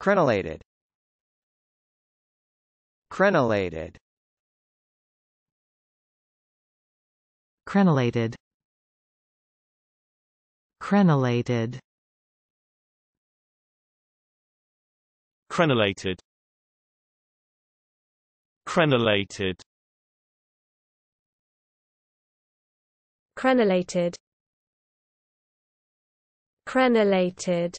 Crenellated Crenellated Crenellated Crenellated Crenellated Crenellated Crenellated Crenellated